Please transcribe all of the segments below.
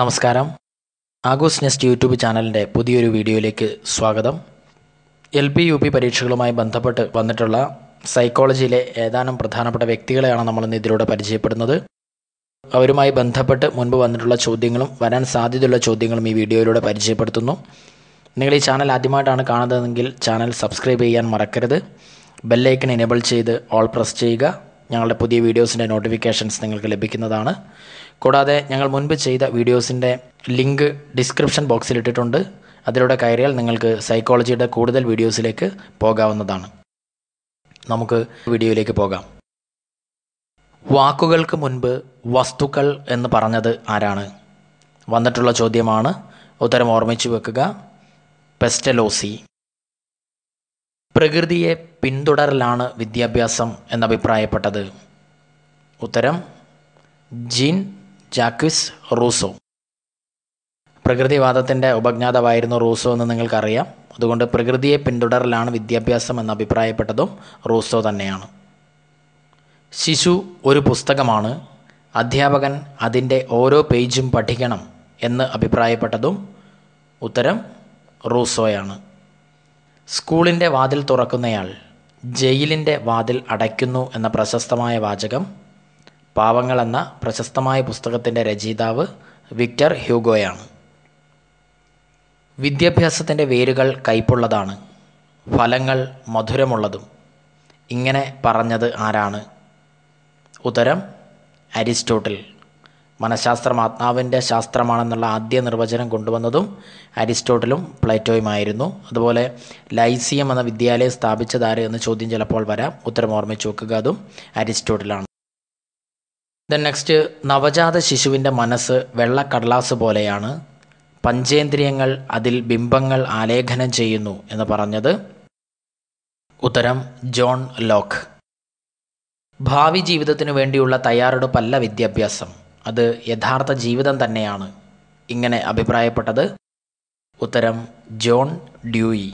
നമസ്കാരം ആഗോസ് nest YouTube ചാനലിൻ്റെ പുതിയൊരു വീഡിയോയിലേക്ക് സ്വാഗതം എൽ പി യു പി പരീക്ഷകളുമായി ബന്ധപ്പെട്ട് വന്നിട്ടുള്ള സൈക്കോളജിയിലെ ഏതാനും പ്രധാനപ്പെട്ട വ്യക്തികളെയാണ് നമ്മൾ ഇന്ന് ഇതിലൂടെ പരിചയപ്പെടുന്നത് അവരുമായി ബന്ധപ്പെട്ട് മുൻപ് വന്നിട്ടുള്ള ചോദ്യങ്ങളും വരാൻ സാധ്യതയുള്ള ചോദ്യങ്ങളും ഈ വീഡിയോയിലൂടെ പരിചയപ്പെടുത്തുന്നു നിങ്ങൾ ഈ ചാനൽ ആദ്യമായിട്ടാണ് കാണുന്നതെങ്കിൽ ചാനൽ സബ്സ്ക്രൈബ് ചെയ്യാൻ മറക്കരുത് ബെല്ലൈക്കൺ എനേബിൾ ചെയ്ത് ഓൾ പ്രസ് ചെയ്യുക ഞങ്ങളുടെ പുതിയ വീഡിയോസിൻ്റെ നോട്ടിഫിക്കേഷൻസ് നിങ്ങൾക്ക് ലഭിക്കുന്നതാണ് കൂടാതെ ഞങ്ങൾ മുൻപ് ചെയ്ത വീഡിയോസിൻ്റെ ലിങ്ക് ഡിസ്ക്രിപ്ഷൻ ബോക്സിൽ ഇട്ടിട്ടുണ്ട് അതിലൂടെ കയറിയാൽ നിങ്ങൾക്ക് സൈക്കോളജിയുടെ കൂടുതൽ വീഡിയോസിലേക്ക് പോകാവുന്നതാണ് നമുക്ക് വീഡിയോയിലേക്ക് പോകാം വാക്കുകൾക്ക് മുൻപ് വസ്തുക്കൾ എന്ന് പറഞ്ഞത് ആരാണ് വന്നിട്ടുള്ള ചോദ്യമാണ് ഉത്തരം ഓർമ്മിച്ചു വെക്കുക പെസ്റ്റലോസി പ്രകൃതിയെ പിന്തുടരലാണ് വിദ്യാഭ്യാസം എന്നഭിപ്രായപ്പെട്ടത് ഉത്തരം ജീൻ ജാക്വിസ് റൂസോ പ്രകൃതിവാദത്തിൻ്റെ ഉപജ്ഞാതാവായിരുന്നു റൂസോ എന്ന് നിങ്ങൾക്കറിയാം അതുകൊണ്ട് പ്രകൃതിയെ പിന്തുടരലാണ് വിദ്യാഭ്യാസം എന്ന് അഭിപ്രായപ്പെട്ടതും റൂസോ തന്നെയാണ് ശിശു ഒരു പുസ്തകമാണ് അധ്യാപകൻ അതിൻ്റെ ഓരോ പേജും പഠിക്കണം എന്ന് അഭിപ്രായപ്പെട്ടതും ഉത്തരം റൂസോയാണ് സ്കൂളിൻ്റെ വാതിൽ തുറക്കുന്നയാൾ ജയിലിൻ്റെ വാതിൽ അടയ്ക്കുന്നു എന്ന പ്രശസ്തമായ വാചകം എന്ന പ്രശസ്തമായ പുസ്തകത്തിൻ്റെ രചയിതാവ് വിക്ടർ ഹ്യൂഗോയാണ് വിദ്യാഭ്യാസത്തിൻ്റെ വേരുകൾ കയ്പുള്ളതാണ് ഫലങ്ങൾ മധുരമുള്ളതും ഇങ്ങനെ പറഞ്ഞത് ആരാണ് ഉത്തരം അരിസ്റ്റോട്ടിൽ മനഃശാസ്ത്രം ആത്മാവിൻ്റെ ശാസ്ത്രമാണെന്നുള്ള ആദ്യ നിർവചനം കൊണ്ടുവന്നതും അരിസ്റ്റോട്ടിലും പ്ലേറ്റോയുമായിരുന്നു അതുപോലെ ലൈസിയം എന്ന വിദ്യാലയം സ്ഥാപിച്ചതാരെ എന്ന് ചോദ്യം ചിലപ്പോൾ വരാം ഉത്തരം ഓർമ്മിച്ച് വെക്കുക അതും അരിസ്റ്റോട്ടിലാണ് ദെൻ നെക്സ്റ്റ് നവജാത ശിശുവിൻ്റെ മനസ്സ് വെള്ളക്കടലാസ് പോലെയാണ് പഞ്ചേന്ദ്രിയങ്ങൾ അതിൽ ബിംബങ്ങൾ ആലേഖനം ചെയ്യുന്നു എന്ന് പറഞ്ഞത് ഉത്തരം ജോൺ ലോക്ക് ഭാവി ജീവിതത്തിനു വേണ്ടിയുള്ള തയ്യാറെടുപ്പല്ല വിദ്യാഭ്യാസം അത് യഥാർത്ഥ ജീവിതം തന്നെയാണ് ഇങ്ങനെ അഭിപ്രായപ്പെട്ടത് ഉത്തരം ജോൺ ഡ്യൂയി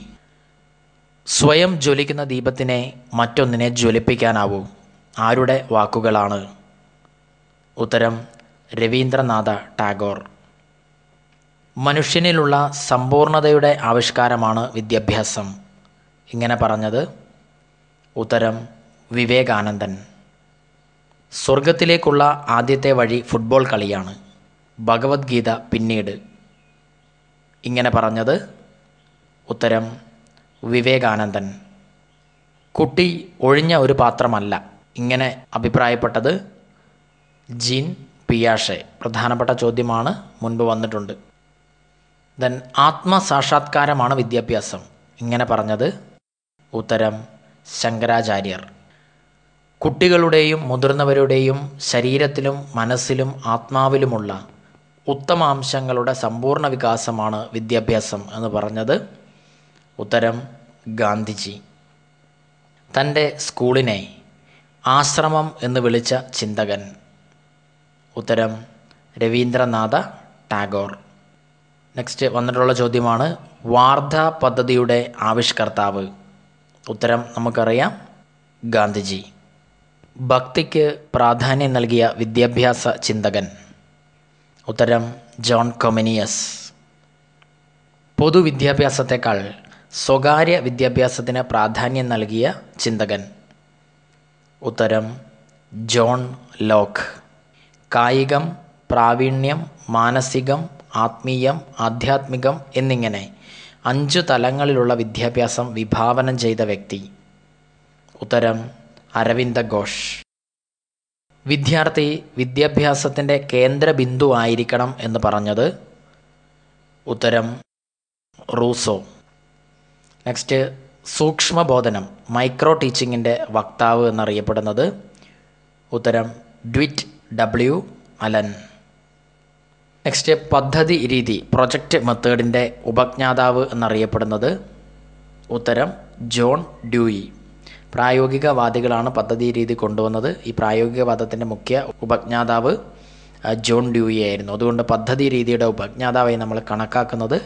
സ്വയം ജ്വലിക്കുന്ന ദീപത്തിനെ മറ്റൊന്നിനെ ജ്വലിപ്പിക്കാനാവൂ ആരുടെ വാക്കുകളാണ് ഉത്തരം രവീന്ദ്രനാഥ ടാഗോർ മനുഷ്യനിലുള്ള സമ്പൂർണതയുടെ ആവിഷ്കാരമാണ് വിദ്യാഭ്യാസം ഇങ്ങനെ പറഞ്ഞത് ഉത്തരം വിവേകാനന്ദൻ സ്വർഗത്തിലേക്കുള്ള ആദ്യത്തെ വഴി ഫുട്ബോൾ കളിയാണ് ഭഗവത്ഗീത പിന്നീട് ഇങ്ങനെ പറഞ്ഞത് ഉത്തരം വിവേകാനന്ദൻ കുട്ടി ഒഴിഞ്ഞ ഒരു പാത്രമല്ല ഇങ്ങനെ അഭിപ്രായപ്പെട്ടത് ജീൻ പിയാഷെ പ്രധാനപ്പെട്ട ചോദ്യമാണ് മുൻപ് വന്നിട്ടുണ്ട് ദൻ ആത്മസാക്ഷാത്കാരമാണ് വിദ്യാഭ്യാസം ഇങ്ങനെ പറഞ്ഞത് ഉത്തരം ശങ്കരാചാര്യർ കുട്ടികളുടെയും മുതിർന്നവരുടെയും ശരീരത്തിലും മനസ്സിലും ആത്മാവിലുമുള്ള ഉത്തമാംശങ്ങളുടെ സമ്പൂർണ്ണ വികാസമാണ് വിദ്യാഭ്യാസം എന്ന് പറഞ്ഞത് ഉത്തരം ഗാന്ധിജി തൻ്റെ സ്കൂളിനെ ആശ്രമം എന്ന് വിളിച്ച ചിന്തകൻ ഉത്തരം രവീന്ദ്രനാഥ ടാഗോർ നെക്സ്റ്റ് വന്നിട്ടുള്ള ചോദ്യമാണ് വാർധ പദ്ധതിയുടെ ആവിഷ്കർത്താവ് ഉത്തരം നമുക്കറിയാം ഗാന്ധിജി ഭക്തിക്ക് പ്രാധാന്യം നൽകിയ വിദ്യാഭ്യാസ ചിന്തകൻ ഉത്തരം ജോൺ കൊമിനിയസ് പൊതുവിദ്യാഭ്യാസത്തെക്കാൾ സ്വകാര്യ വിദ്യാഭ്യാസത്തിന് പ്രാധാന്യം നൽകിയ ചിന്തകൻ ഉത്തരം ജോൺ ലോക്ക് കായികം പ്രാവീണ്യം മാനസികം ആത്മീയം ആധ്യാത്മികം എന്നിങ്ങനെ അഞ്ചു തലങ്ങളിലുള്ള വിദ്യാഭ്യാസം വിഭാവനം ചെയ്ത വ്യക്തി ഉത്തരം അരവിന്ദ ഘോഷ് വിദ്യാർത്ഥി വിദ്യാഭ്യാസത്തിൻ്റെ കേന്ദ്രബിന്ദു ആയിരിക്കണം എന്ന് പറഞ്ഞത് ഉത്തരം റൂസോ നെക്സ്റ്റ് സൂക്ഷ്മബോധനം മൈക്രോ ടീച്ചിങ്ങിൻ്റെ വക്താവ് എന്നറിയപ്പെടുന്നത് ഉത്തരം ഡ്വിറ്റ് ഡബ്ല്യു അലൻ നെക്സ്റ്റ് പദ്ധതി രീതി പ്രൊജക്റ്റ് മെത്തേഡിൻ്റെ ഉപജ്ഞാതാവ് എന്നറിയപ്പെടുന്നത് ഉത്തരം ജോൺ ഡ്യൂയി പ്രായോഗികവാദികളാണ് പദ്ധതി രീതി കൊണ്ടുവന്നത് ഈ പ്രായോഗികവാദത്തിൻ്റെ മുഖ്യ ഉപജ്ഞാതാവ് ജോൺ ഡ്യൂയി ആയിരുന്നു അതുകൊണ്ട് പദ്ധതി രീതിയുടെ ഉപജ്ഞാതാവായി നമ്മൾ കണക്കാക്കുന്നത്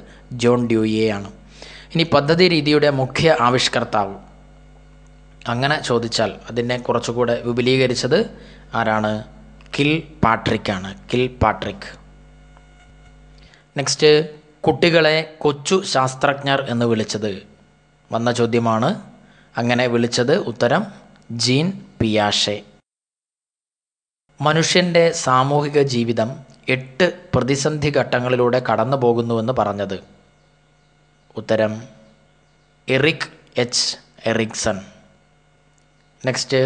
ജോൺ ഡ്യൂയിയെയാണ് ഇനി പദ്ധതി രീതിയുടെ മുഖ്യ ആവിഷ്കർത്താവ് അങ്ങനെ ചോദിച്ചാൽ അതിനെ കുറച്ചുകൂടെ വിപുലീകരിച്ചത് ആരാണ് കിൽ പാട്രിക്കാണ് കിൽ പാട്രിക് നെക്സ്റ്റ് കുട്ടികളെ കൊച്ചു ശാസ്ത്രജ്ഞർ എന്ന് വിളിച്ചത് വന്ന ചോദ്യമാണ് അങ്ങനെ വിളിച്ചത് ഉത്തരം ജീൻ പിയാഷെ മനുഷ്യൻ്റെ സാമൂഹിക ജീവിതം എട്ട് പ്രതിസന്ധി ഘട്ടങ്ങളിലൂടെ കടന്നു പോകുന്നുവെന്ന് പറഞ്ഞത് ഉത്തരം എറിക് എച്ച് എറിക്സൺ നെക്സ്റ്റ്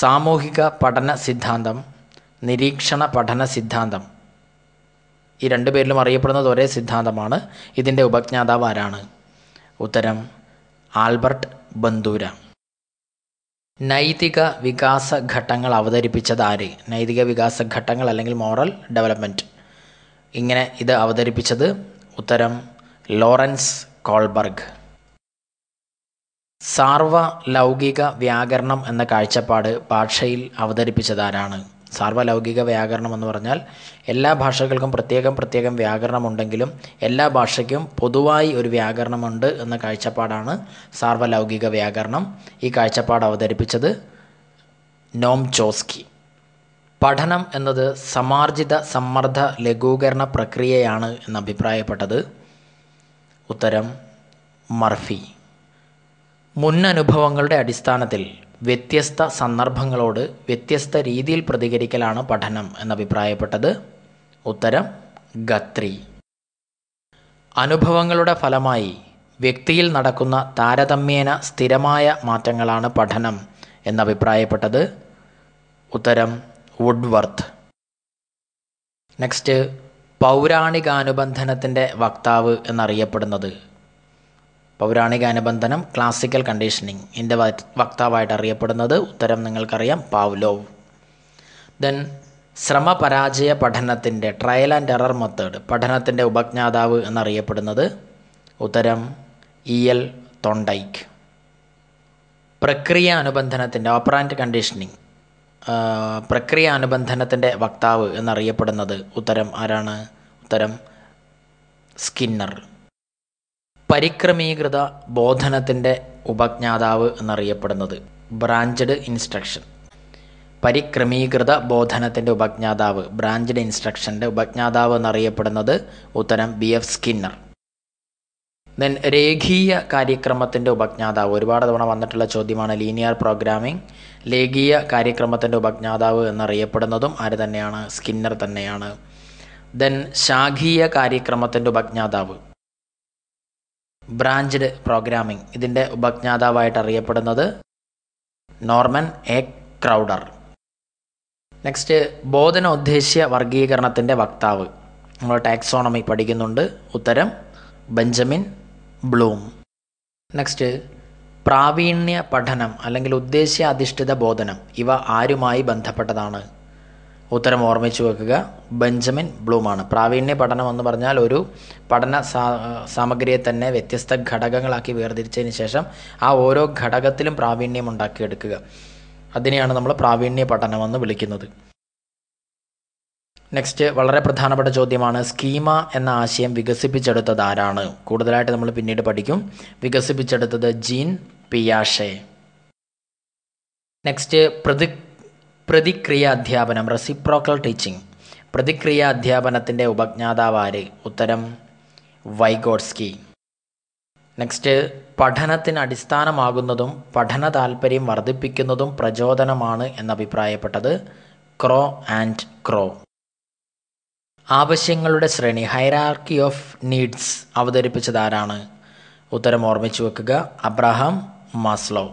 സാമൂഹിക പഠന സിദ്ധാന്തം നിരീക്ഷണ പഠന സിദ്ധാന്തം ഈ രണ്ടു പേരിലും അറിയപ്പെടുന്നത് ഒരേ സിദ്ധാന്തമാണ് ഇതിൻ്റെ ഉപജ്ഞാതാവ് ആരാണ് ഉത്തരം ആൽബർട്ട് ബന്ദൂര നൈതിക വികാസ ഘട്ടങ്ങൾ അവതരിപ്പിച്ചത് ആര് നൈതിക വികാസ ഘട്ടങ്ങൾ അല്ലെങ്കിൽ മോറൽ ഡെവലപ്മെൻറ്റ് ഇങ്ങനെ ഇത് അവതരിപ്പിച്ചത് ഉത്തരം ലോറൻസ് കോൾബർഗ് സാർവ ലൗകിക വ്യാകരണം എന്ന കാഴ്ചപ്പാട് ഭാഷയിൽ അവതരിപ്പിച്ചതാരാണ് സാർവലൗകിക വ്യാകരണം എന്ന് പറഞ്ഞാൽ എല്ലാ ഭാഷകൾക്കും പ്രത്യേകം പ്രത്യേകം വ്യാകരണമുണ്ടെങ്കിലും എല്ലാ ഭാഷയ്ക്കും പൊതുവായി ഒരു വ്യാകരണമുണ്ട് എന്ന കാഴ്ചപ്പാടാണ് സാർവലൗകിക വ്യാകരണം ഈ കാഴ്ചപ്പാട് അവതരിപ്പിച്ചത് നോം ചോസ്കി പഠനം എന്നത് സമാർജിത സമ്മർദ്ദ ലഘൂകരണ പ്രക്രിയയാണ് എന്ന് അഭിപ്രായപ്പെട്ടത് ഉത്തരം മർഫി മുൻ അനുഭവങ്ങളുടെ അടിസ്ഥാനത്തിൽ വ്യത്യസ്ത സന്ദർഭങ്ങളോട് വ്യത്യസ്ത രീതിയിൽ പ്രതികരിക്കലാണ് പഠനം എന്നഭിപ്രായപ്പെട്ടത് ഉത്തരം ഗത്രി അനുഭവങ്ങളുടെ ഫലമായി വ്യക്തിയിൽ നടക്കുന്ന താരതമ്യേന സ്ഥിരമായ മാറ്റങ്ങളാണ് പഠനം എന്നഭിപ്രായപ്പെട്ടത് ഉത്തരം വുഡ്വർത്ത് നെക്സ്റ്റ് പൗരാണികാനുബന്ധനത്തിൻ്റെ വക്താവ് എന്നറിയപ്പെടുന്നത് പൗരാണിക അനുബന്ധനം ക്ലാസിക്കൽ കണ്ടീഷനിങ് എൻ്റെ വക്താവായിട്ട് അറിയപ്പെടുന്നത് ഉത്തരം നിങ്ങൾക്കറിയാം പാവ്ലോവ് ദെൻ ശ്രമപരാജയ പഠനത്തിൻ്റെ ട്രയൽ ആൻഡ് എറർ മെത്തേഡ് പഠനത്തിൻ്റെ ഉപജ്ഞാതാവ് എന്നറിയപ്പെടുന്നത് ഉത്തരം ഇ എൽ തൊണ്ടൈക്ക് പ്രക്രിയ അനുബന്ധനത്തിൻ്റെ ഓപ്പറാൻഡ് കണ്ടീഷനിങ് പ്രക്രിയ അനുബന്ധനത്തിൻ്റെ വക്താവ് എന്നറിയപ്പെടുന്നത് ഉത്തരം ആരാണ് ഉത്തരം സ്കിന്നർ പരിക്രമീകൃത ബോധനത്തിൻ്റെ ഉപജ്ഞാതാവ് എന്നറിയപ്പെടുന്നത് ബ്രാഞ്ച്ഡ് ഇൻസ്ട്രക്ഷൻ പരിക്രമീകൃത ബോധനത്തിൻ്റെ ഉപജ്ഞാതാവ് ബ്രാഞ്ച്ഡ് ഇൻസ്ട്രക്ഷൻ്റെ ഉപജ്ഞാതാവ് എന്നറിയപ്പെടുന്നത് ഉത്തരം ബി എഫ് സ്കിന്നർ ദെൻ രേഖീയ കാര്യക്രമത്തിൻ്റെ ഉപജ്ഞാതാവ് ഒരുപാട് തവണ വന്നിട്ടുള്ള ചോദ്യമാണ് ലീനിയർ പ്രോഗ്രാമിംഗ് രേഖീയ കാര്യക്രമത്തിൻ്റെ ഉപജ്ഞാതാവ് എന്നറിയപ്പെടുന്നതും ആര് തന്നെയാണ് സ്കിന്നർ തന്നെയാണ് ദെൻ ശാഖീയ കാര്യക്രമത്തിൻ്റെ ഉപജ്ഞാതാവ് ബ്രാഞ്ച്ഡ് പ്രോഗ്രാമിംഗ് ഇതിൻ്റെ ഉപജ്ഞാതാവായിട്ട് അറിയപ്പെടുന്നത് നോർമൻ എ ക്രൗഡർ നെക്സ്റ്റ് ബോധനോദ്ദേശ്യ വർഗീകരണത്തിൻ്റെ വക്താവ് നമ്മൾ ടാക്സോണമി പഠിക്കുന്നുണ്ട് ഉത്തരം ബെഞ്ചമിൻ ബ്ലൂം നെക്സ്റ്റ് പ്രാവീണ്യ പഠനം അല്ലെങ്കിൽ ഉദ്ദേശ്യ അധിഷ്ഠിത ബോധനം ഇവ ആരുമായി ബന്ധപ്പെട്ടതാണ് ഉത്തരം ഓർമ്മിച്ചു വെക്കുക ബെഞ്ചമിൻ ബ്ലൂമാണ് പ്രാവീണ്യ പഠനം എന്ന് പറഞ്ഞാൽ ഒരു പഠന സാമഗ്രിയെ തന്നെ വ്യത്യസ്ത ഘടകങ്ങളാക്കി വേർതിരിച്ചതിന് ശേഷം ആ ഓരോ ഘടകത്തിലും പ്രാവീണ്യം ഉണ്ടാക്കിയെടുക്കുക അതിനെയാണ് നമ്മൾ പ്രാവീണ്യ പഠനമെന്ന് വിളിക്കുന്നത് നെക്സ്റ്റ് വളരെ പ്രധാനപ്പെട്ട ചോദ്യമാണ് സ്കീമ എന്ന ആശയം വികസിപ്പിച്ചെടുത്തത് ആരാണ് കൂടുതലായിട്ട് നമ്മൾ പിന്നീട് പഠിക്കും വികസിപ്പിച്ചെടുത്തത് ജീൻ പിയാഷെ നെക്സ്റ്റ് പ്രതിക് പ്രതിക്രിയാധ്യാപനം റെസിപ്രോക്കൽ ടീച്ചിങ് പ്രതിക്രിയാധ്യാപനത്തിൻ്റെ ഉപജ്ഞാതാവ് ആര് ഉത്തരം വൈഗോഡ്സ്കി നെക്സ്റ്റ് പഠനത്തിന് അടിസ്ഥാനമാകുന്നതും പഠന താല്പര്യം വർദ്ധിപ്പിക്കുന്നതും പ്രചോദനമാണ് എന്നഭിപ്രായപ്പെട്ടത് ക്രോ ആൻഡ് ക്രോ ആവശ്യങ്ങളുടെ ശ്രേണി ഹൈറാർക്കി ഓഫ് നീഡ്സ് അവതരിപ്പിച്ചത് ആരാണ് ഉത്തരം ഓർമ്മിച്ചു വെക്കുക അബ്രഹാം മാസ്ലോ